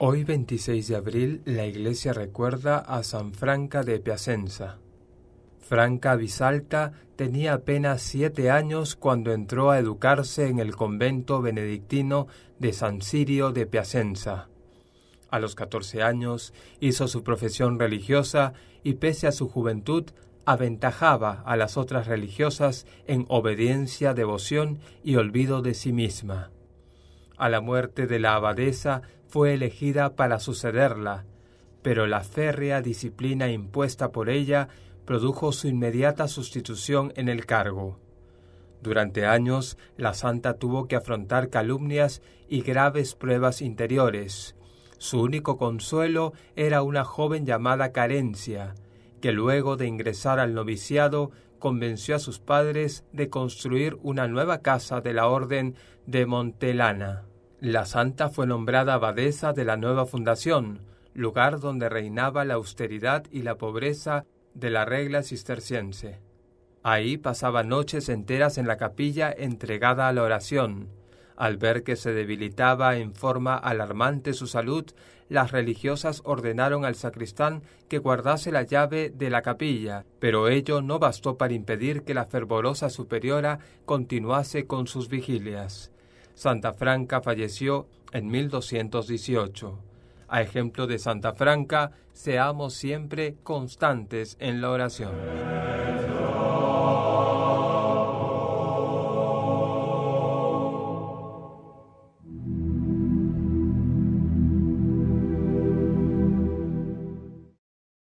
Hoy 26 de abril la iglesia recuerda a San Franca de Piacenza. Franca Bisalta tenía apenas siete años cuando entró a educarse en el convento benedictino de San Sirio de Piacenza. A los catorce años hizo su profesión religiosa y pese a su juventud aventajaba a las otras religiosas en obediencia, devoción y olvido de sí misma a la muerte de la abadesa fue elegida para sucederla, pero la férrea disciplina impuesta por ella produjo su inmediata sustitución en el cargo. Durante años, la santa tuvo que afrontar calumnias y graves pruebas interiores. Su único consuelo era una joven llamada Carencia, que luego de ingresar al noviciado convenció a sus padres de construir una nueva casa de la Orden de Montelana. La santa fue nombrada abadesa de la nueva fundación, lugar donde reinaba la austeridad y la pobreza de la regla cisterciense. Ahí pasaba noches enteras en la capilla entregada a la oración. Al ver que se debilitaba en forma alarmante su salud, las religiosas ordenaron al sacristán que guardase la llave de la capilla, pero ello no bastó para impedir que la fervorosa superiora continuase con sus vigilias. Santa Franca falleció en 1218. A ejemplo de Santa Franca, seamos siempre constantes en la oración.